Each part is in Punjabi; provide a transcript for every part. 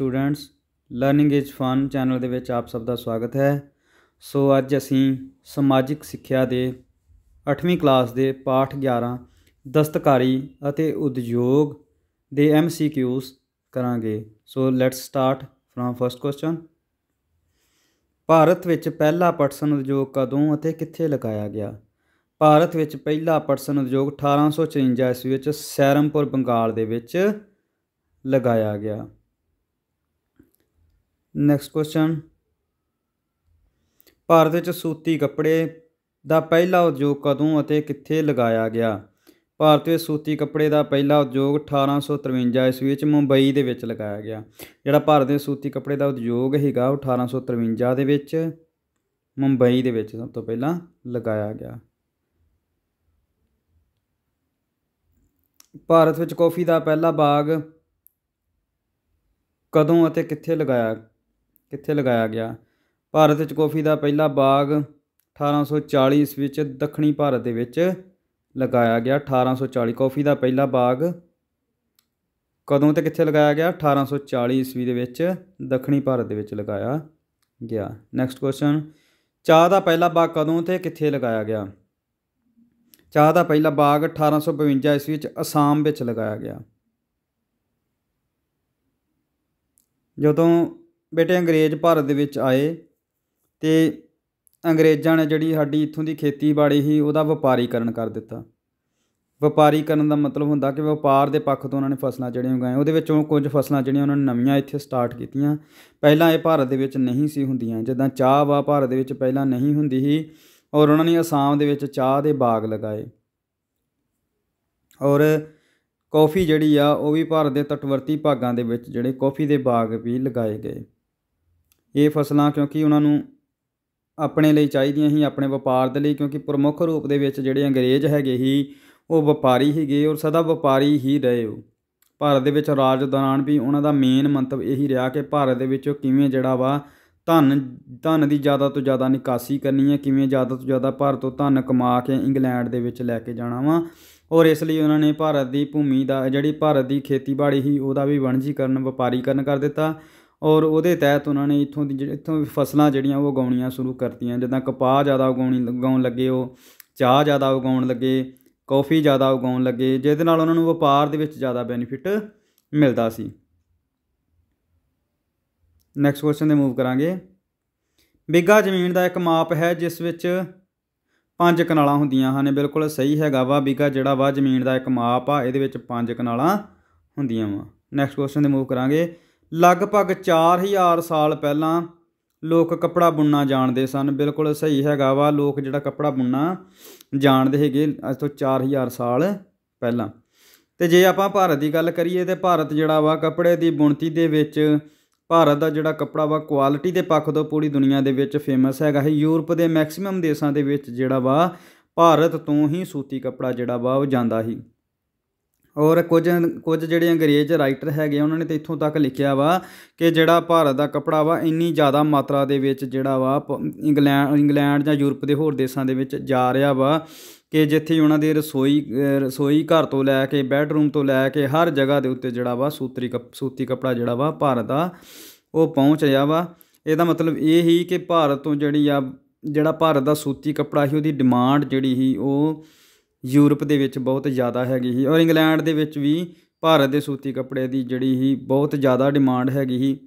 students learning is fun channel ਦੇ ਵਿੱਚ ਆਪ ਸਭ ਦਾ ਸਵਾਗਤ ਹੈ ਸੋ ਅੱਜ ਅਸੀਂ ਸਮਾਜਿਕ ਸਿੱਖਿਆ ਦੇ 8ਵੀਂ ਕਲਾਸ ਦੇ ਪਾਠ 11 ਦਸਤਕਾਰੀ ਅਤੇ ਉਦਯੋਗ ਦੇ ਐਮਸੀਕਿਊਸ ਕਰਾਂਗੇ so let's start from first question Bharat ਵਿੱਚ ਪਹਿਲਾ ਪਟਸਨ ਉਦਯੋਗ ਕਦੋਂ ਅਤੇ ਕਿੱਥੇ ਲਗਾਇਆ ਗਿਆ ਭਾਰਤ ਵਿੱਚ ਪਹਿਲਾ ਪਟਸਨ ਉਦਯੋਗ 1854 ਈਸਵੀ ਵਿੱਚ ਸੈਰਮਪੁਰ ਬੰਗਾਲ ਦੇ ਵਿੱਚ ਲਗਾਇਆ ਗਿਆ ਨੈਕਸਟ ਕੁਐਸਚਨ ਭਾਰਤ ਵਿੱਚ ਸੂਤੀ ਕੱਪੜੇ ਦਾ ਪਹਿਲਾ ਉਦਯੋਗ ਕਦੋਂ ਅਤੇ ਕਿੱਥੇ ਲਗਾਇਆ ਗਿਆ ਭਾਰਤ ਵਿੱਚ ਸੂਤੀ ਕੱਪੜੇ ਦਾ ਪਹਿਲਾ ਉਦਯੋਗ 1853 ਈਸਵੀ ਵਿੱਚ ਮੁੰਬਈ ਦੇ ਵਿੱਚ ਲਗਾਇਆ ਗਿਆ ਜਿਹੜਾ ਭਾਰਤ ਦੇ ਸੂਤੀ ਕੱਪੜੇ ਦਾ ਉਦਯੋਗ ਹੈਗਾ ਉਹ 1853 ਦੇ ਵਿੱਚ ਮੁੰਬਈ ਦੇ ਵਿੱਚ ਸਭ ਤੋਂ ਪਹਿਲਾਂ ਲਗਾਇਆ ਗਿਆ ਭਾਰਤ ਵਿੱਚ ਕੌਫੀ ਦਾ ਪਹਿਲਾ ਬਾਗ ਕਦੋਂ ਅਤੇ ਕਿੱਥੇ ਲਗਾਇਆ ਕਿੱਥੇ ਲਗਾਇਆ ਗਿਆ ਭਾਰਤ ਵਿੱਚ ਕਾਫੀ ਦਾ ਪਹਿਲਾ ਬਾਗ 1840 ਈਸਵੀ ਵਿੱਚ ਦੱਖਣੀ ਭਾਰਤ ਦੇ ਵਿੱਚ ਲਗਾਇਆ ਗਿਆ 1840 ਕਾਫੀ ਦਾ ਪਹਿਲਾ ਬਾਗ ਕਦੋਂ ਤੇ ਕਿੱਥੇ ਲਗਾਇਆ ਗਿਆ 1840 ਈਸਵੀ ਦੇ ਵਿੱਚ ਦੱਖਣੀ ਭਾਰਤ ਦੇ ਵਿੱਚ ਲਗਾਇਆ ਗਿਆ ਨੈਕਸਟ ਕੁਐਸਚਨ ਚਾਹ ਦਾ ਪਹਿਲਾ ਬਾਗ ਕਦੋਂ ਤੇ ਕਿੱਥੇ ਲਗਾਇਆ ਗਿਆ ਚਾਹ ਦਾ ਪਹਿਲਾ ਬਾਗ 1852 ਈਸਵੀ ਵਿੱਚ ਅਸਾਮ ਵਿੱਚ ਲਗਾਇਆ ਗਿਆ ਜਦੋਂ ਬੇਟੇ ਅੰਗਰੇਜ਼ ਭਾਰਤ ਦੇ ਵਿੱਚ ਆਏ ਤੇ ਅੰਗਰੇਜ਼ਾਂ ਨੇ ਜਿਹੜੀ ਸਾਡੀ ਇੱਥੋਂ ਦੀ ਖੇਤੀਬਾੜੀ ਸੀ ਉਹਦਾ ਵਪਾਰੀਕਰਨ ਕਰ ਦਿੱਤਾ ਵਪਾਰੀਕਰਨ ਦਾ ਮਤਲਬ ਹੁੰਦਾ ਕਿ ਵਪਾਰ ਦੇ ਪੱਖ ਤੋਂ ਉਹਨਾਂ ਨੇ ਫਸਲਾਂ ਜਿਹੜੀਆਂ ਉਗਾਈਆਂ ਉਹਦੇ ਵਿੱਚੋਂ ਕੁਝ ਫਸਲਾਂ ਜਿਹੜੀਆਂ ਉਹਨਾਂ ਨੇ ਨਵੀਆਂ ਇੱਥੇ ਸਟਾਰਟ ਕੀਤੀਆਂ ਪਹਿਲਾਂ ਇਹ ਭਾਰਤ ਦੇ ਵਿੱਚ ਨਹੀਂ ਸੀ ਹੁੰਦੀਆਂ ਜਿੱਦਾਂ ਚਾਹ ਵਾ ਭਾਰਤ ਦੇ ਵਿੱਚ ਪਹਿਲਾਂ ਨਹੀਂ ਹੁੰਦੀ ਸੀ ਔਰ ਉਹਨਾਂ ਨੇ ਅਸਾਮ ਦੇ ਵਿੱਚ ਚਾਹ ਦੇ ਬਾਗ ਲਗਾਏ ਔਰ ਕਾਫੀ ਜਿਹੜੀ ਆ ਉਹ ਵੀ ਭਾਰਤ ਦੇ ਤਟਵਰਤੀ ਭਾਗਾਂ ਦੇ ਵਿੱਚ ਜਿਹੜੇ ਕਾਫੀ ਦੇ ਬਾਗ ਵੀ ਲਗਾਏ ਗਏ ਇਹ ਫਸਲਾਂ ਕਿਉਂਕਿ ਉਹਨਾਂ ਨੂੰ ਆਪਣੇ ਲਈ ਚਾਹੀਦੀਆਂ ਸੀ ਆਪਣੇ ਵਪਾਰ ਦੇ ਲਈ ਕਿਉਂਕਿ ਪ੍ਰਮੁੱਖ ਰੂਪ ਦੇ ਵਿੱਚ ਜਿਹੜੇ ਅੰਗਰੇਜ਼ ਹੈਗੇ ਸੀ ਉਹ ਵਪਾਰੀ ਹੀਗੇ ਔਰ ਸਦਾ ਵਪਾਰੀ ਹੀ ਰਹੇ ਉਹ ਭਾਰਤ ਦੇ ਵਿੱਚ ਰਾਜ ਦੌਰਾਨ ਵੀ ਉਹਨਾਂ ਦਾ ਮੇਨ ਮੰਤਵ ਇਹੀ ਰਿਹਾ ਕਿ ਭਾਰਤ ਦੇ ਵਿੱਚੋਂ ਕਿਵੇਂ ਜਿਹੜਾ ਵਾ ਧਨ ਧਨ ਦੀ ਜ਼ਿਆਦਾ ਤੋਂ ਜ਼ਿਆਦਾ ਨਿਕਾਸੀ ਕਰਨੀ ਹੈ ਕਿਵੇਂ ਜ਼ਿਆਦਾ ਤੋਂ ਜ਼ਿਆਦਾ ਭਾਰਤ ਤੋਂ ਧਨ ਕਮਾ ਕੇ ਇੰਗਲੈਂਡ ਦੇ ਵਿੱਚ ਲੈ ਕੇ ਜਾਣਾ ਵਾ ਔਰ ਇਸ ਲਈ ਉਹਨਾਂ ਨੇ ਭਾਰਤ ਦੀ ਭੂਮੀ ਦਾ ਜਿਹੜੀ ਭਾਰਤ ਦੀ ਖੇਤੀਬਾੜੀ ਸੀ ਉਹਦਾ ਵੀ ਵਣਜੀਕਰਨ ਵਪਾਰੀਕਰਨ ਕਰ ਦਿੱਤਾ ਔਰ ਉਹਦੇ ਤਹਿਤ ਉਹਨਾਂ ਨੇ ਇੱਥੋਂ ਦੀ ਇੱਥੋਂ ਫਸਲਾਂ ਜਿਹੜੀਆਂ ਉਹ ਉਗਾਉਣੀਆਂ ਸ਼ੁਰੂ ਕਰਤੀਆਂ ਜਿੱਦਾਂ ਕਪਾਹ ਜ਼ਿਆਦਾ ਉਗਾਉਣੀ ਲਗਾਉਣ ਲੱਗੇ ਉਹ ਚਾਹ ਜ਼ਿਆਦਾ ਉਗਾਉਣ ਲੱਗੇ ਕਾਫੀ ਜ਼ਿਆਦਾ ਉਗਾਉਣ ਲੱਗੇ ਜਿਹਦੇ ਨਾਲ ਉਹਨਾਂ ਨੂੰ ਵਪਾਰ ਦੇ ਵਿੱਚ ਜ਼ਿਆਦਾ ਬੈਨੀਫਿਟ ਮਿਲਦਾ ਸੀ ਨੈਕਸਟ ਕੁਐਸਚਨ ਤੇ ਮੂਵ ਕਰਾਂਗੇ ਬਿੱਗਾ ਜ਼ਮੀਨ ਦਾ ਇੱਕ ਮਾਪ ਹੈ ਜਿਸ ਵਿੱਚ ਪੰਜ ਕਨਾਲਾਂ ਹੁੰਦੀਆਂ ਹਨ ਬਿਲਕੁਲ ਸਹੀ ਹੈਗਾ ਵਾ ਬਿੱਗਾ ਜਿਹੜਾ ਵਾ ਜ਼ਮੀਨ ਦਾ ਇੱਕ ਮਾਪ ਆ ਇਹਦੇ ਵਿੱਚ ਪੰਜ ਕਨਾਲਾਂ ਹੁੰਦੀਆਂ ਵਾ ਨੈਕਸਟ ਕੁਐਸਚਨ ਤੇ ਮੂਵ ਕਰਾਂਗੇ ਲਗਭਗ 4000 ਸਾਲ ਪਹਿਲਾਂ ਲੋਕ ਕੱਪੜਾ ਬੁਣਨਾ ਜਾਣਦੇ ਸਨ ਬਿਲਕੁਲ ਸਹੀ ਹੈਗਾ ਵਾ ਲੋਕ ਜਿਹੜਾ ਕੱਪੜਾ ਬੁਣਨਾ ਜਾਣਦੇ ਹੈਗੇ ਅੱਜ ਤੋਂ 4000 ਸਾਲ ਪਹਿਲਾਂ ਤੇ ਜੇ ਆਪਾਂ ਭਾਰਤ ਦੀ ਗੱਲ ਕਰੀਏ ਤੇ ਭਾਰਤ ਜਿਹੜਾ ਵਾ ਕੱਪੜੇ ਦੀ ਬੁਣਤੀ ਦੇ ਵਿੱਚ ਭਾਰਤ ਦਾ ਜਿਹੜਾ ਕੱਪੜਾ ਵਾ ਕੁਆਲਿਟੀ ਦੇ ਪੱਖ ਤੋਂ ਪੂਰੀ ਦੁਨੀਆ ਦੇ ਵਿੱਚ ਫੇਮਸ ਹੈਗਾ ਹੈ ਯੂਰਪ ਦੇ ਮੈਕਸਿਮਮ ਦੇਸ਼ਾਂ ਦੇ ਵਿੱਚ ਜਿਹੜਾ ਵਾ ਭਾਰਤ ਤੋਂ ਹੀ ਸੂਤੀ ਕੱਪੜਾ ਜਿਹੜਾ ਵਾ ਉਹ ਜਾਂਦਾ ਹੀ ਔਰ ਕੁਝ ਕੁਝ ਜਿਹੜੇ ਅੰਗਰੇਜ਼ ਰਾਈਟਰ ਹੈਗੇ ਉਹਨਾਂ ਨੇ ਤੇ ਇੱਥੋਂ ਤੱਕ ਲਿਖਿਆ ਵਾ ਕਿ ਜਿਹੜਾ ਭਾਰਤ ਦਾ ਕਪੜਾ ਵਾ ਇੰਨੀ ਜ਼ਿਆਦਾ ਮਾਤਰਾ ਦੇ ਵਿੱਚ ਜਿਹੜਾ ਵਾ ਇੰਗਲੈਂਡ ਇੰਗਲੈਂਡ ਜਾਂ ਯੂਰਪ ਦੇ ਹੋਰ ਦੇਸ਼ਾਂ ਦੇ ਵਿੱਚ ਜਾ ਰਿਹਾ ਵਾ ਕਿ ਜਿੱਥੇ ਉਹਨਾਂ ਦੇ ਰਸੋਈ ਰਸੋਈ ਘਰ ਤੋਂ ਲੈ ਕੇ ਬੈੱਡਰੂਮ ਤੋਂ ਲੈ ਕੇ ਹਰ ਜਗ੍ਹਾ ਦੇ ਉੱਤੇ ਜਿਹੜਾ ਵਾ ਸੂਤਰੀ ਸੂਤੀ ਕਪੜਾ ਜਿਹੜਾ ਵਾ ਭਾਰਤ ਦਾ ਉਹ ਪਹੁੰਚ ਰਿਹਾ ਵਾ ਇਹਦਾ ਮਤਲਬ ਇਹ ਹੀ ਕਿ ਭਾਰਤ ਤੋਂ ਜਿਹੜੀ ਆ ਜਿਹੜਾ ਭਾਰਤ ਦਾ ਸੂਤੀ ਕਪੜਾ ਸੀ ਉਹਦੀ ਡਿਮਾਂਡ ਜਿਹੜੀ ਸੀ ਉਹ ਯੂਰਪ ਦੇ ਵਿੱਚ ਬਹੁਤ ਜ਼ਿਆਦਾ ਹੈਗੀ ਸੀ ਔਰ ਇੰਗਲੈਂਡ ਦੇ ਵਿੱਚ ਵੀ ਭਾਰਤ ਦੇ ਸੂਤੀ ਕੱਪੜੇ ਦੀ ਜਿਹੜੀ ਹੀ ਬਹੁਤ ਜ਼ਿਆਦਾ ਡਿਮਾਂਡ ਹੈਗੀ ਸੀ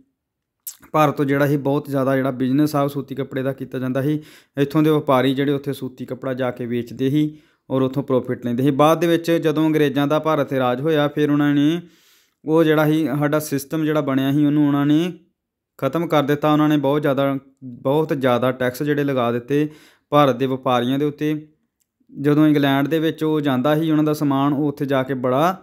ਭਾਰਤ ਤੋਂ ਜਿਹੜਾ ਹੀ ਬਹੁਤ ਜ਼ਿਆਦਾ ਜਿਹੜਾ ਬਿਜ਼ਨਸ ਆ ਸੂਤੀ ਕੱਪੜੇ ਦਾ ਕੀਤਾ ਜਾਂਦਾ ਸੀ ਇੱਥੋਂ ਦੇ ਵਪਾਰੀ ਜਿਹੜੇ ਉੱਥੇ ਸੂਤੀ ਕੱਪੜਾ ਜਾ ਕੇ ਵੇਚਦੇ ਸੀ ਔਰ ਉੱਥੋਂ ਪ੍ਰੋਫਿਟ ਲੈਂਦੇ ਸੀ ਬਾਅਦ ਦੇ ਵਿੱਚ ਜਦੋਂ ਅੰਗਰੇਜ਼ਾਂ ਦਾ ਭਾਰਤ ਤੇ ਰਾਜ ਹੋਇਆ ਫਿਰ ਉਹਨਾਂ ਨੇ ਉਹ ਜਿਹੜਾ ਹੀ ਸਾਡਾ ਸਿਸਟਮ ਜਿਹੜਾ ਬਣਿਆ ਸੀ ਉਹਨੂੰ ਉਹਨਾਂ ਨੇ ਖਤਮ ਕਰ ਦਿੱਤਾ ਉਹਨਾਂ ਨੇ ਬਹੁਤ ਜ਼ਿਆਦਾ ਬਹੁਤ ਜ਼ਿਆਦਾ ਟੈਕਸ ਜਿਹੜੇ ਲਗਾ ਦਿੱਤੇ ਭਾਰਤ ਦੇ ਵਪਾਰੀਆਂ ਦੇ ਉੱਤੇ ਜਦੋਂ ਇੰਗਲੈਂਡ ਦੇ ਵਿੱਚ ਉਹ ਜਾਂਦਾ ਸੀ ਉਹਨਾਂ ਦਾ ਸਮਾਨ ਉਹ ਉੱਥੇ ਜਾ ਕੇ ਬੜਾ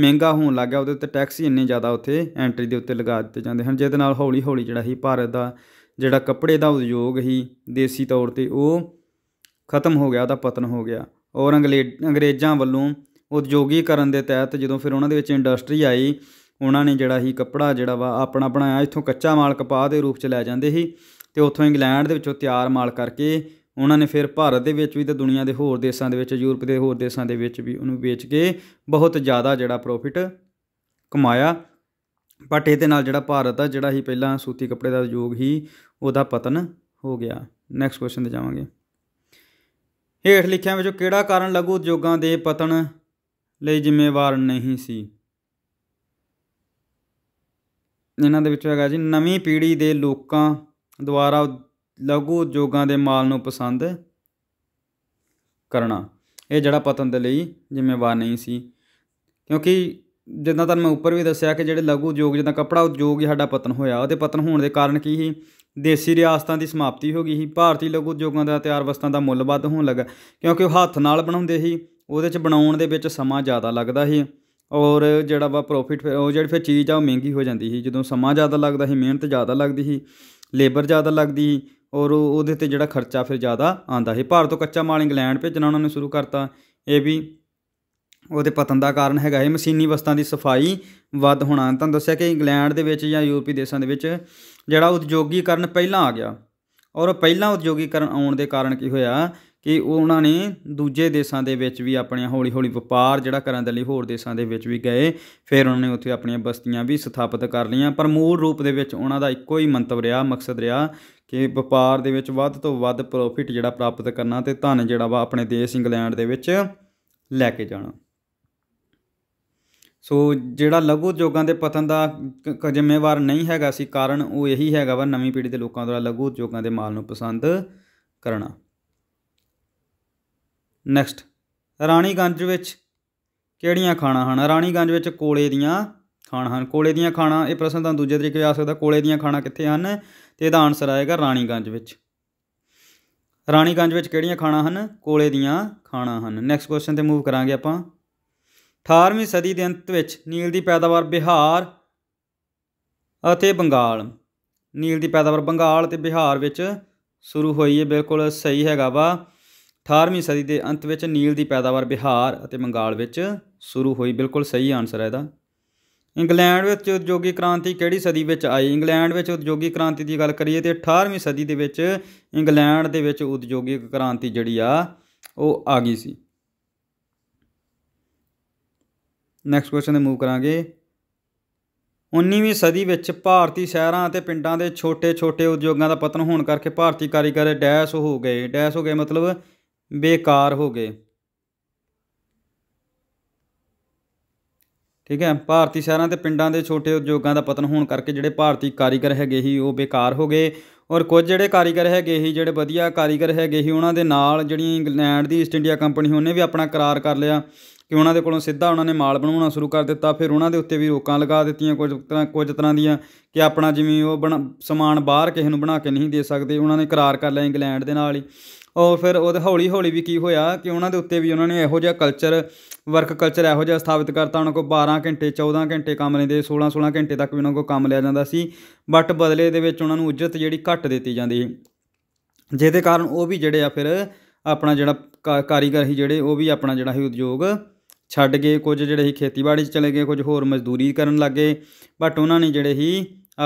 ਮਹਿੰਗਾ ਹੋਣ ਲੱਗਾ ਉਹਦੇ ਉੱਤੇ ਟੈਕਸ ਹੀ ਇੰਨੇ ਜ਼ਿਆਦਾ ਉੱਥੇ ਐਂਟਰੀ ਦੇ ਉੱਤੇ ਲਗਾ ਦਿੱਤੇ ਜਾਂਦੇ ਹਨ ਜਿਹਦੇ ਨਾਲ ਹੌਲੀ ਹੌਲੀ ਜਿਹੜਾ ਸੀ ਭਾਰਤ ਦਾ ਜਿਹੜਾ ਕੱਪੜੇ ਦਾ ਉਦਯੋਗ ਸੀ ਦੇਸੀ ਤੌਰ ਤੇ ਉਹ ਖਤਮ ਹੋ ਗਿਆ ਉਹਦਾ ਪਤਨ ਹੋ ਗਿਆ ਔਰ ਅੰਗਰੇਜ਼ਾਂ ਵੱਲੋਂ ਉਦਯੋਗੀਕਰਨ ਦੇ ਤਹਿਤ ਜਦੋਂ ਫਿਰ ਉਹਨਾਂ ਦੇ ਵਿੱਚ ਇੰਡਸਟਰੀ ਆਈ ਉਹਨਾਂ ਨੇ ਜਿਹੜਾ ਹੀ ਕੱਪੜਾ ਜਿਹੜਾ ਵਾ ਆਪਣਾ ਬਣਾਇਆ ਇੱਥੋਂ ਕੱਚਾ ਮਾਲ ਕਪਾਹ ਦੇ ਰੂਪ ਚ ਲੈ ਜਾਂਦੇ ਸੀ ਤੇ ਉੱਥੋਂ ਇੰਗਲੈਂਡ ਦੇ ਵਿੱਚੋਂ ਤਿਆਰ ਮਾਲ ਕਰਕੇ ਉਹਨਾਂ ਨੇ ਫਿਰ ਭਾਰਤ ਦੇ ਵਿੱਚ ਵੀ ਤੇ ਦੁਨੀਆ ਦੇ ਹੋਰ ਦੇਸ਼ਾਂ ਦੇ ਵਿੱਚ ਯੂਰਪ ਦੇ ਹੋਰ ਦੇਸ਼ਾਂ ਦੇ ਵਿੱਚ ਵੀ ਉਹਨੂੰ ਵੇਚ ਕੇ ਬਹੁਤ ਜ਼ਿਆਦਾ ਜਿਹੜਾ ਪ੍ਰੋਫਿਟ ਕਮਾਇਆ ਬਟ ਇਹਦੇ ਨਾਲ ਜਿਹੜਾ ਭਾਰਤ ਆ ਜਿਹੜਾ ਹੀ ਪਹਿਲਾਂ ਸੂਤੀ ਕੱਪੜੇ ਦਾ ਉਦਯੋਗ ਹੀ ਉਹਦਾ ਪਤਨ ਹੋ ਗਿਆ ਨੈਕਸਟ ਕੁਐਸਚਨ ਤੇ ਜਾਵਾਂਗੇ ਹੇਠ ਲਿਖਿਆਂ ਵਿੱਚੋਂ ਕਿਹੜਾ ਕਾਰਨ ਲਘੂ ਉਦਯੋਗਾਂ ਦੇ ਪਤਨ ਲਈ ਜ਼ਿੰਮੇਵਾਰ ਨਹੀਂ ਸੀ ਇਹਨਾਂ ਦੇ ਵਿੱਚ ਹੈਗਾ ਜੀ ਨਵੀਂ ਪੀੜ੍ਹੀ ਦੇ ਲੋਕਾਂ ਦੁਆਰਾ ਲਘੂ ਉਦਯੋਗਾਂ ਦੇ ਮਾਲ ਨੂੰ ਪਸੰਦ ਕਰਨਾ ਇਹ ਜਿਹੜਾ ਪਤਨ ਦੇ ਲਈ ਜ਼ਿੰਮੇਵਾਰ ਨਹੀਂ ਸੀ ਕਿਉਂਕਿ ਜਿੱਦਾਂ ਤੁਹਾਨੂੰ ਮੈਂ ਉੱਪਰ ਵੀ ਦੱਸਿਆ ਕਿ ਜਿਹੜੇ ਲਘੂ ਉਦਯੋਗ ਜਿੱਦਾਂ ਕਪੜਾ ਉਦਯੋਗ ਹੀ ਸਾਡਾ ਪਤਨ ਹੋਇਆ ਉਹਦੇ ਪਤਨ ਹੋਣ ਦੇ ਕਾਰਨ ਕੀ ਸੀ ਦੇਸੀ ਰਿਆਸਤਾਂ ਦੀ ਸਮਾਪਤੀ ਹੋ ਗਈ ਸੀ ਭਾਰਤੀ ਲਘੂ ਉਦਯੋਗਾਂ ਦਾ ਤਿਆਰ ਵਸਤਾਂ ਦਾ ਮੁੱਲ ਵੱਧ ਹੋਣ ਲੱਗਾ ਕਿਉਂਕਿ ਉਹ ਹੱਥ ਨਾਲ ਬਣਾਉਂਦੇ ਸੀ ਉਹਦੇ 'ਚ ਬਣਾਉਣ ਦੇ ਵਿੱਚ ਸਮਾਂ ਜ਼ਿਆਦਾ ਲੱਗਦਾ ਸੀ ਔਰ ਜਿਹੜਾ ਵਾ ਪ੍ਰੋਫਿਟ ਉਹ ਜਿਹੜੀ ਫਿਰ ਚੀਜ਼ ਆ ਉਹ ਮਹਿੰਗੀ ਹੋ ਜਾਂਦੀ ਸੀ ਜਦੋਂ ਸਮਾਂ ਜ਼ਿਆਦਾ ਲੱਗਦਾ ਸੀ ਮਿਹਨਤ ਜ਼ਿਆਦਾ ਲੱਗਦੀ ਸੀ ਲੇਬਰ ਜ਼ਿਆਦਾ ਲੱਗਦੀ ਸੀ ਔਰ ਉਹਦੇ ਤੇ ਜਿਹੜਾ ਖਰਚਾ ਫਿਰ ਜ਼ਿਆਦਾ ਆਂਦਾ ਹੈ ਭਾਰਤ ਤੋਂ ਕੱਚਾ ਮਾਲ ਇੰਗਲੈਂਡ ਭੇਜਣਾ ਉਹਨਾਂ ਨੇ ਸ਼ੁਰੂ ਕਰਤਾ ਇਹ ਵੀ ਉਹਦੇ ਪਤਨ ਦਾ ਕਾਰਨ ਹੈਗਾ ਇਹ ਮਸ਼ੀਨੀ ਵਸਤਾਂ ਦੀ ਸਫਾਈ ਵੱਧ ਹੋਣਾ ਤੁਹਾਨੂੰ ਦੱਸਿਆ ਕਿ ਇੰਗਲੈਂਡ ਦੇ ਵਿੱਚ ਜਾਂ ਯੂਰਪੀ ਦੇਸ਼ਾਂ ਦੇ ਵਿੱਚ ਜਿਹੜਾ ਉਦਯੋਗੀਕਰਨ ਪਹਿਲਾਂ ਆ ਗਿਆ ਔਰ ਪਹਿਲਾਂ ਉਦਯੋਗੀਕਰਨ ਆਉਣ ਦੇ ਕਾਰਨ ਕੀ ਹੋਇਆ ਕਿ ਉਹਨਾਂ ਨੇ ਦੂਜੇ ਦੇਸ਼ਾਂ ਦੇ ਵਿੱਚ ਵੀ ਆਪਣੇ ਹੌਲੀ-ਹੌਲੀ ਵਪਾਰ ਜਿਹੜਾ ਕਰਨ ਦੇ ਲਈ ਹੋਰ ਦੇਸ਼ਾਂ ਦੇ ਵਿੱਚ ਵੀ ਗਏ ਫਿਰ ਉਹਨਾਂ ਨੇ ਉੱਥੇ ਆਪਣੀਆਂ ਬਸਤੀਆਂ ਵੀ ਸਥਾਪਿਤ ਕਰ ਲਈਆਂ ਪਰ ਮੂਲ ਰੂਪ ਦੇ ਵਿੱਚ ਉਹਨਾਂ ਦਾ ਇੱਕੋ ਹੀ ਮੰਤਵ ਰਿਹਾ ਮਕਸਦ ਰਿਹਾ ਕਿ ਵਪਾਰ ਦੇ ਵਿੱਚ ਵੱਧ ਤੋਂ ਵੱਧ ਪ੍ਰੋਫਿਟ ਜਿਹੜਾ ਪ੍ਰਾਪਤ ਕਰਨਾ ਤੇ ਧਨ ਜਿਹੜਾ ਵਾ ਆਪਣੇ ਦੇਸ਼ ਇੰਗਲੈਂਡ ਦੇ ਵਿੱਚ ਲੈ ਕੇ ਜਾਣਾ ਸੋ ਜਿਹੜਾ ਲਘੂ ਉਦਯੋਗਾਂ ਦੇ ਪਤਨ ਦਾ ਜ਼ਿੰਮੇਵਾਰ ਨਹੀਂ ਹੈਗਾ ਸੀ ਕਾਰਨ ਉਹ ਇਹੀ ਹੈਗਾ ਵਾ ਨਵੀਂ ਪੀੜ੍ਹੀ ਦੇ ਲੋਕਾਂ ਦੁਆਰਾ ਲਘੂ ਉਦਯੋਗਾਂ ਦੇ ਮਾਲ ਨੂੰ ਪਸੰਦ ਕਰਨਾ ਨੈਕਸਟ ਰਾਣੀਗੰਜ ਵਿੱਚ ਕਿਹੜੀਆਂ ਖਾਣਾ ਹਨ ਰਾਣੀਗੰਜ ਵਿੱਚ ਕੋਲੇ ਦੀਆਂ ਸਥਾਨ ਹਨ ਕੋਲੇ ਦੀਆਂ ਖਾਣਾ ਇਹ ਪ੍ਰਸ਼ਨ ਤਾਂ ਦੂਜੇ ਤਰੀਕੇ ਆ ਸਕਦਾ ਕੋਲੇ ਦੀਆਂ ਖਾਣਾ ਕਿੱਥੇ ਹਨ ਤੇ ਇਹਦਾ ਆਨਸਰ ਆਏਗਾ ਰਾਣੀਗੰਜ ਵਿੱਚ ਰਾਣੀਗੰਜ ਵਿੱਚ ਕਿਹੜੀਆਂ ਖਾਣਾ ਹਨ ਕੋਲੇ ਦੀਆਂ ਖਾਣਾ ਹਨ ਨੈਕਸਟ ਕੁਐਸਚਨ ਤੇ ਮੂਵ ਕਰਾਂਗੇ ਆਪਾਂ 18ਵੀਂ ਸਦੀ ਦੇ ਅੰਤ ਵਿੱਚ ਨੀਲ ਦੀ ਪੈਦਾਵਾਰ ਬਿਹਾਰ ਅਤੇ ਬੰਗਾਲ ਨੀਲ ਦੀ ਪੈਦਾਵਾਰ ਬੰਗਾਲ ਤੇ ਬਿਹਾਰ ਵਿੱਚ ਸ਼ੁਰੂ ਹੋਈ ਹੈ ਬਿਲਕੁਲ ਸਹੀ ਹੈਗਾ ਵਾ 18ਵੀਂ ਸਦੀ ਦੇ ਅੰਤ ਵਿੱਚ ਨੀਲ ਦੀ ਪੈਦਾਵਾਰ ਬਿਹਾਰ ਅਤੇ ਬੰਗਾਲ ਵਿੱਚ ਸ਼ੁਰੂ ਹੋਈ ਬਿਲਕੁਲ ਸਹੀ ਆਨਸਰ ਹੈ ਇਹਦਾ ਇੰਗਲੈਂਡ ਵਿੱਚ ਉਦਯੋਗਿਕ ਕ੍ਰਾਂਤੀ ਕਿਹੜੀ ਸਦੀ ਵਿੱਚ ਆਈ ਇੰਗਲੈਂਡ ਵਿੱਚ ਉਦਯੋਗਿਕ ਕ੍ਰਾਂਤੀ ਦੀ ਗੱਲ ਕਰੀਏ ਤੇ 18ਵੀਂ ਸਦੀ ਦੇ ਵਿੱਚ ਇੰਗਲੈਂਡ ਦੇ ਵਿੱਚ ਉਦਯੋਗਿਕ ਕ੍ਰਾਂਤੀ ਜਿਹੜੀ ਆ ਉਹ ਆ ਗਈ ਸੀ ਨੈਕਸਟ ਕੁਐਸਚਨ ਤੇ ਮੂਵ ਕਰਾਂਗੇ 19ਵੀਂ ਸਦੀ ਵਿੱਚ ਭਾਰਤੀ ਸ਼ਹਿਰਾਂ ਅਤੇ ਪਿੰਡਾਂ ਦੇ ਛੋਟੇ-ਛੋਟੇ ਉਦਯੋਗਾਂ ਦਾ ਪਤਨ ਹੋਣ ਕਰਕੇ ਭਾਰਤੀ ਕਾਰੀਗਰ ਡੈਸ਼ ਹੋ ਗਏ ਡੈਸ਼ ਹੋ ਗਏ ਮਤਲਬ ਬੇਕਾਰ ਹੋ ਗਏ ਠੀਕ ਹੈ ਭਾਰਤੀ ਸ਼ਹਿਰਾਂ ਤੇ ਪਿੰਡਾਂ ਦੇ ਛੋਟੇ ਉਦਯੋਗਾਂ ਦਾ ਪਤਨ ਹੋਣ ਕਰਕੇ ਜਿਹੜੇ ਭਾਰਤੀ ਕਾਰੀਗਰ ਹੈਗੇ ਹੀ ਉਹ ਬੇਕਾਰ ਹੋ ਗਏ ਔਰ ਕੁਝ ਜਿਹੜੇ ਕਾਰੀਗਰ ਹੈਗੇ ਹੀ ਜਿਹੜੇ ਵਧੀਆ ਕਾਰੀਗਰ ਹੈਗੇ ਹੀ ਉਹਨਾਂ ਦੇ ਨਾਲ ਜਿਹੜੀ ਇੰਗਲੈਂਡ ਦੀ ਈਸਟ ਇੰਡੀਆ ਕੰਪਨੀ ਉਹਨੇ ਵੀ ਆਪਣਾ ਕਰਾਰ ਕਰ ਲਿਆ ਕਿ ਉਹਨਾਂ ਦੇ ਕੋਲੋਂ ਸਿੱਧਾ ਉਹਨਾਂ ਨੇ ਮਾਲ ਬਣਾਉਣਾ ਸ਼ੁਰੂ ਕਰ ਦਿੱਤਾ ਫਿਰ ਉਹਨਾਂ ਦੇ ਉੱਤੇ ਵੀ ਰੋਕਾਂ ਲਗਾ ਦਿੱਤੀਆਂ ਕੁਝ ਤਰ੍ਹਾਂ ਕੁਝ ਤਰ੍ਹਾਂ ਦੀਆਂ ਕਿ ਆਪਣਾ ਜਿਵੇਂ ਉਹ ਸਮਾਨ ਬਾਹਰ ਕਿਸੇ ਨੂੰ ਬਣਾ ਕੇ ਨਹੀਂ ਦੇ ਸਕਦੇ ਉਹਨਾਂ ਨੇ ਕਰਾਰ ਕਰ ਲਿਆ ਇੰਗਲੈਂਡ ਦੇ ਨਾਲ ਹੀ ਔਰ ਫਿਰ ਉਹਦੇ ਹੌਲੀ ਹੌਲੀ ਵੀ ਕੀ ਹੋਇਆ ਕਿ ਉਹਨਾਂ ਦੇ ਉੱਤੇ ਵੀ ਉਹਨਾਂ ਨੇ ਇਹੋ ਜਿਹਾ ਕਲਚਰ ਵਰਕ ਕਲਚਰ ਇਹੋ ਜਿਹਾ ਸਥਾਪਿਤ ਕਰਤਾ ਉਹਨਾਂ ਕੋਲ 12 ਘੰਟੇ 14 ਘੰਟੇ ਕੰਮ ਲੈਂਦੇ 16 16 ਘੰਟੇ ਤੱਕ ਵੀ ਉਹਨਾਂ ਕੋਲ ਕੰਮ ਲਿਆ ਜਾਂਦਾ ਸੀ ਬਟ ਬਦਲੇ ਦੇ ਵਿੱਚ ਉਹਨਾਂ ਨੂੰ ਉਜਰਤ ਜਿਹੜੀ ਘੱਟ ਦਿੱਤੀ ਜਾਂਦੀ ਜਿਹਦੇ ਕਾਰਨ ਉਹ ਵੀ ਜਿਹੜੇ ਆ ਫਿਰ ਆਪਣਾ ਜਿਹੜਾ ਕਾਰੀਗਰ ਸੀ ਜਿਹੜੇ ਉਹ ਵੀ ਆਪਣਾ ਜਿਹੜਾ ਸੀ ਉਦਯੋਗ ਛੱਡ ਗਏ ਕੁਝ ਜਿਹੜੇ ਹੀ ਖੇਤੀਬਾੜੀ 'ਚ ਚਲੇ ਗਏ ਕੁਝ ਹੋਰ ਮਜ਼ਦੂਰੀ ਕਰਨ ਲੱਗੇ ਬਟ ਉਹਨਾਂ ਨੇ ਜਿਹੜੇ ਹੀ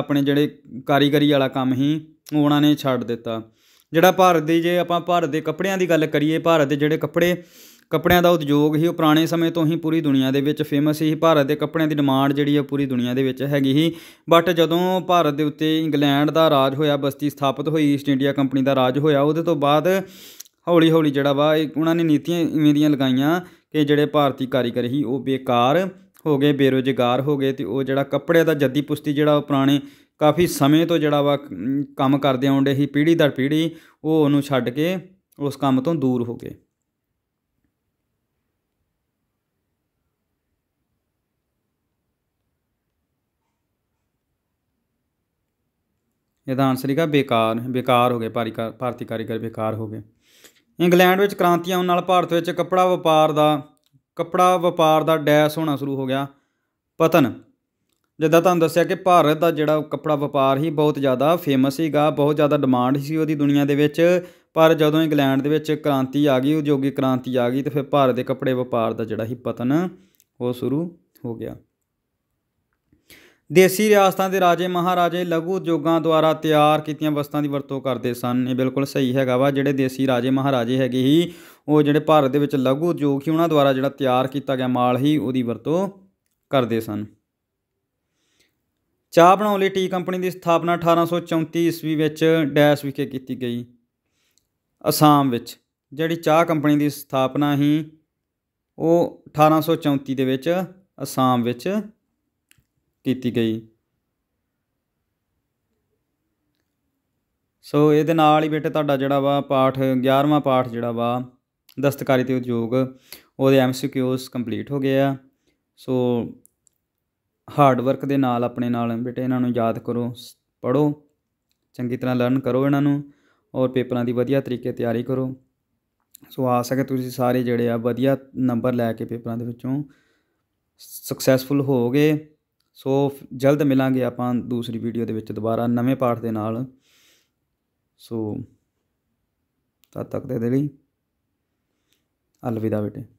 ਆਪਣੇ ਜਿਹੜੇ ਕਾਰੀਗਰੀ ਵਾਲਾ ਕੰਮ ਹੀ ਉਹਨਾਂ ਨੇ ਛੱਡ ਦਿੱਤਾ ਜਿਹੜਾ ਭਾਰਤ ਦੀ ਜੇ ਆਪਾਂ ਭਾਰਤ ਦੇ ਕੱਪੜਿਆਂ ਦੀ ਗੱਲ ਕਰੀਏ ਭਾਰਤ ਦੇ ਜਿਹੜੇ ਕੱਪੜੇ ਕੱਪੜਿਆਂ ਦਾ ਉਦਯੋਗ ਹੀ ਉਹ ਪੁਰਾਣੇ ਸਮੇਂ ਤੋਂ ਹੀ ਪੂਰੀ ਦੁਨੀਆ ਦੇ ਵਿੱਚ ਫੇਮਸ ਸੀ ਭਾਰਤ ਦੇ ਕੱਪੜਿਆਂ ਦੀ ਡਿਮਾਂਡ ਜਿਹੜੀ ਹੈ ਪੂਰੀ ਦੁਨੀਆ ਦੇ ਵਿੱਚ ਹੈਗੀ ਸੀ ਬਟ ਜਦੋਂ ਭਾਰਤ ਦੇ ਉੱਤੇ ਇੰਗਲੈਂਡ ਦਾ ਰਾਜ ਹੋਇਆ ਬਸਤੀ ਸਥਾਪਿਤ ਹੋਈ ਈਸਟ ਇੰਡੀਆ ਕੰਪਨੀ ਦਾ ਰਾਜ ਹੋਇਆ ਉਹਦੇ ਤੋਂ ਬਾਅਦ ਹੌਲੀ ਹੌਲੀ ਜਿਹੜਾ ਵਾ ਉਹਨਾਂ ਨੇ ਨੀਤੀਆਂ ਇਵੇਂ ਦੀਆਂ ਲਗਾਈਆਂ ਕਿ ਜਿਹੜੇ ਭਾਰਤੀ ਕਾਰੀਗਰ ਹੀ ਉਹ ਬੇਕਾਰ ਹੋ ਗਏ ਬੇਰੋਜ਼ਗਾਰ ਹੋ ਗਏ ਤੇ ਉਹ ਜਿਹੜਾ ਕੱਪੜੇ ਦਾ ਜੱਦੀ ਪੁਸ਼ਤੀ ਜਿਹੜਾ ਉਹ ਪੁਰਾਣੇ ਕਾਫੀ ਸਮੇਂ ਤੋਂ ਜਿਹੜਾ ਵਾ ਕੰਮ ਕਰਦੇ ਆਉਂਦੇ ਸੀ ਪੀੜੀ ਦਰ ਪੀੜੀ ਉਹ ਉਹਨੂੰ ਛੱਡ ਕੇ ਉਸ ਕੰਮ ਤੋਂ ਦੂਰ ਹੋ ਗਏ ਇਹਦਾ ਆਨਸਰ ਹੈਗਾ ਬੇਕਾਰ ਬੇਕਾਰ ਹੋ ਗਏ ਭਾਰਤੀ ਕਾਰੀਗਰ ਬੇਕਾਰ ਹੋ ਗਏ ਇੰਗਲੈਂਡ ਵਿੱਚ ਕ੍ਰਾਂਤੀਆਂ ਆਉਣ ਨਾਲ ਭਾਰਤ ਵਿੱਚ ਕੱਪੜਾ ਵਪਾਰ ਦਾ ਕੱਪੜਾ ਵਪਾਰ ਦਾ ਡੈਸ ਹੋਣਾ ਸ਼ੁਰੂ ਹੋ ਗਿਆ ਪਤਨ ਜਿੱਦਾਂ ਤੁਹਾਨੂੰ ਦੱਸਿਆ ਕਿ ਭਾਰਤ ਦਾ ਜਿਹੜਾ ਕੱਪੜਾ ਵਪਾਰ ਹੀ ਬਹੁਤ ਜ਼ਿਆਦਾ ਫੇਮਸ ਸੀਗਾ ਬਹੁਤ ਜ਼ਿਆਦਾ ਡਿਮਾਂਡ ਸੀ ਉਹਦੀ ਦੁਨੀਆ ਦੇ ਵਿੱਚ ਪਰ ਜਦੋਂ ਇੰਗਲੈਂਡ ਦੇ ਵਿੱਚ ਕ੍ਰਾਂਤੀ ਆ ਗਈ ਉਦਯੋਗਿਕ ਕ੍ਰਾਂਤੀ ਆ ਗਈ ਤੇ ਫਿਰ ਭਾਰਤ ਦੇ ਕੱਪੜੇ ਵਪਾਰ ਦਾ ਜਿਹੜਾ ਹੀ ਪਤਨ ਉਹ ਸ਼ੁਰੂ ਹੋ ਗਿਆ ਦੇਸੀ ਰਿਆਸਤਾਂ ਦੇ ਰਾਜੇ ਮਹਾਰਾਜੇ ਲਘੂ ਉਦਯੋਗਾਂ ਦੁਆਰਾ ਤਿਆਰ ਕੀਤੀਆਂ ਵਸਤਾਂ ਦੀ ਵਰਤੋਂ ਕਰਦੇ ਸਨ ਇਹ ਬਿਲਕੁਲ ਸਹੀ ਹੈਗਾ ਵਾ ਜਿਹੜੇ ਦੇਸੀ ਰਾਜੇ ਮਹਾਰਾਜੇ ਹੈਗੇ ਹੀ ਉਹ ਜਿਹੜੇ ਭਾਰਤ ਦੇ ਵਿੱਚ ਲਘੂ ਉਦਯੋਗ ਹੀ ਉਹਨਾਂ ਦੁਆਰਾ ਜਿਹੜਾ ਤਿਆਰ ਕੀਤਾ ਗਿਆ ਮਾਲ ਹੀ ਉਹਦੀ ਵਰਤੋਂ ਕਰਦੇ ਸਨ ਚਾਹ ਬਣਾਉਣ ਲਈ ਟੀ ਕੰਪਨੀ ਦੀ ਸਥਾਪਨਾ 1834 ਈਸਵੀ ਵਿੱਚ ਡੈਸ਼ ਵਿਖੇ ਕੀਤੀ ਗਈ ਅਸਾਮ ਵਿੱਚ ਜਿਹੜੀ ਚਾਹ ਕੰਪਨੀ ਦੀ ਸਥਾਪਨਾ ਹੀ ਉਹ 1834 ਦੇ ਵਿੱਚ ਅਸਾਮ ਵਿੱਚ ਕੀਤੀ ਗਈ ਸੋ ਇਹਦੇ ਨਾਲ ਹੀ ਬੇਟੇ ਤੁਹਾਡਾ ਜਿਹੜਾ ਵਾ ਪਾਠ 11ਵਾਂ ਪਾਠ ਜਿਹੜਾ ਵਾ ਦਸਤਕਾਰੀ ਤੇ ਉਦਯੋਗ ਉਹਦੇ ਐਮਸੀਕਿਊਸ ਕੰਪਲੀਟ ਹੋ ਗਏ ਆ ਸੋ ਹਾਰਡ ਵਰਕ ਦੇ ਨਾਲ ਆਪਣੇ ਨਾਲ ਬੇਟੇ ਇਹਨਾਂ ਨੂੰ ਯਾਦ ਕਰੋ ਪੜੋ ਚੰਗੀ ਤਰ੍ਹਾਂ ਲਰਨ ਕਰੋ ਇਹਨਾਂ ਨੂੰ ਔਰ ਪੇਪਰਾਂ ਦੀ ਵਧੀਆ ਤਰੀਕੇ ਤਿਆਰੀ ਕਰੋ ਸੋ ਆ ਸਕੇ ਤੁਸੀਂ ਸਾਰੇ ਜਿਹੜੇ ਆ ਵਧੀਆ ਨੰਬਰ ਲੈ ਕੇ ਪੇਪਰਾਂ ਦੇ ਵਿੱਚੋਂ ਸਕਸੈਸਫੁਲ ਹੋਗੇ ਸੋ ਜਲਦ ਮਿਲਾਂਗੇ ਆਪਾਂ ਦੂਸਰੀ ਵੀਡੀਓ ਦੇ ਵਿੱਚ ਦੁਬਾਰਾ ਨਵੇਂ ਪਾਠ ਦੇ ਨਾਲ ਸੋ ਤਦ ਤੱਕ ਦੇ ਲਈ ਅਲਵਿਦਾ ਬੇਟੇ